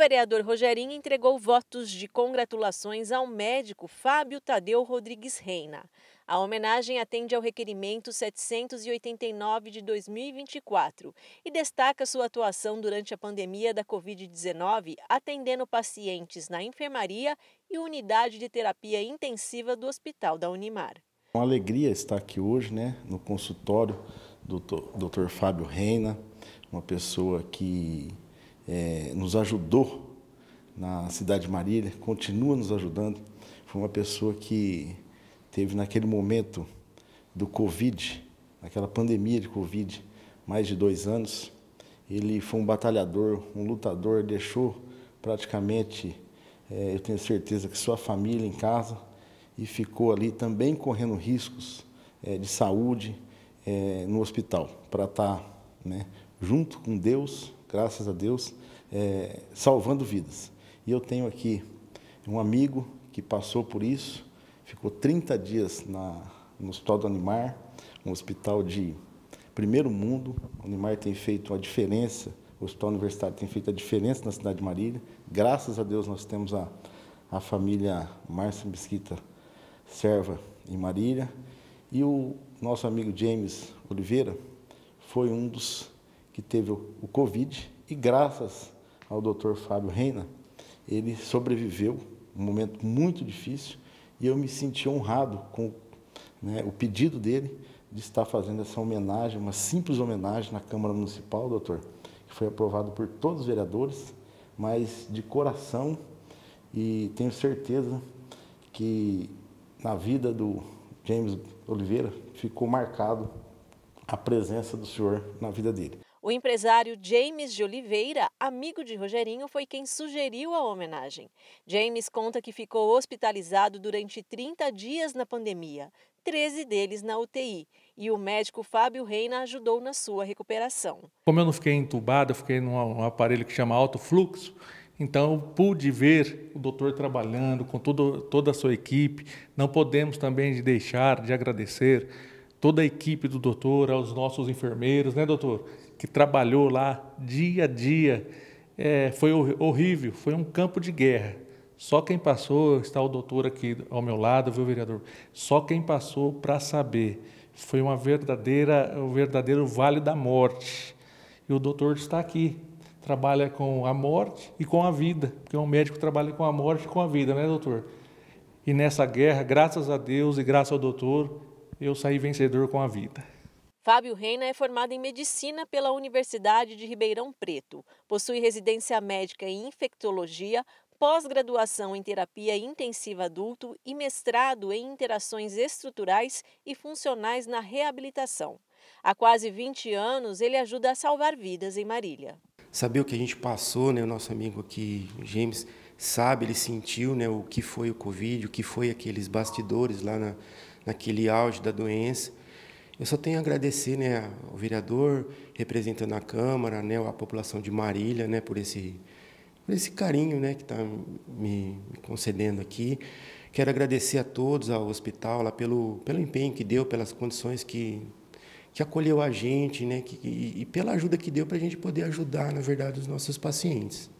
vereador Rogerinho entregou votos de congratulações ao médico Fábio Tadeu Rodrigues Reina. A homenagem atende ao requerimento 789 de 2024 e destaca sua atuação durante a pandemia da Covid-19, atendendo pacientes na enfermaria e unidade de terapia intensiva do Hospital da Unimar. Uma alegria estar aqui hoje, né, no consultório do Dr. Fábio Reina, uma pessoa que é, nos ajudou na cidade de Marília, continua nos ajudando. Foi uma pessoa que teve naquele momento do Covid, aquela pandemia de Covid, mais de dois anos. Ele foi um batalhador, um lutador, deixou praticamente, é, eu tenho certeza que sua família em casa e ficou ali também correndo riscos é, de saúde é, no hospital para estar tá, né, junto com Deus, graças a Deus, é, salvando vidas. E eu tenho aqui um amigo que passou por isso, ficou 30 dias na, no Hospital do Animar, um hospital de primeiro mundo. O Animar tem feito a diferença, o Hospital Universitário tem feito a diferença na cidade de Marília. Graças a Deus nós temos a, a família Márcia Mesquita Serva em Marília. E o nosso amigo James Oliveira foi um dos que teve o Covid e graças ao Dr. Fábio Reina, ele sobreviveu, um momento muito difícil, e eu me senti honrado com né, o pedido dele de estar fazendo essa homenagem, uma simples homenagem na Câmara Municipal, doutor, que foi aprovado por todos os vereadores, mas de coração e tenho certeza que na vida do James Oliveira ficou marcado a presença do senhor na vida dele. O empresário James de Oliveira, amigo de Rogerinho, foi quem sugeriu a homenagem. James conta que ficou hospitalizado durante 30 dias na pandemia, 13 deles na UTI, e o médico Fábio Reina ajudou na sua recuperação. Como eu não fiquei entubado, eu fiquei num aparelho que chama alto fluxo, então eu pude ver o doutor trabalhando com toda a sua equipe. Não podemos também deixar de agradecer toda a equipe do doutor, aos nossos enfermeiros, né, doutor? Que trabalhou lá dia a dia. É, foi horrível, foi um campo de guerra. Só quem passou, está o doutor aqui ao meu lado, viu, vereador? Só quem passou para saber. Foi uma verdadeira, um verdadeiro vale da morte. E o doutor está aqui. Trabalha com a morte e com a vida, porque um médico trabalha com a morte e com a vida, né, doutor? E nessa guerra, graças a Deus e graças ao doutor, eu saí vencedor com a vida. Fábio Reina é formado em medicina pela Universidade de Ribeirão Preto. Possui residência médica em infectologia, pós-graduação em terapia intensiva adulto e mestrado em interações estruturais e funcionais na reabilitação. Há quase 20 anos, ele ajuda a salvar vidas em Marília. Saber o que a gente passou, né, o nosso amigo aqui, James, sabe, ele sentiu né, o que foi o Covid, o que foi aqueles bastidores lá na, naquele auge da doença. Eu só tenho a agradecer né, ao vereador, representando a Câmara, né, a população de Marília, né, por esse, por esse carinho né, que está me, me concedendo aqui. Quero agradecer a todos, ao hospital, lá pelo, pelo empenho que deu, pelas condições que, que acolheu a gente, né, que, e, e pela ajuda que deu para a gente poder ajudar, na verdade, os nossos pacientes.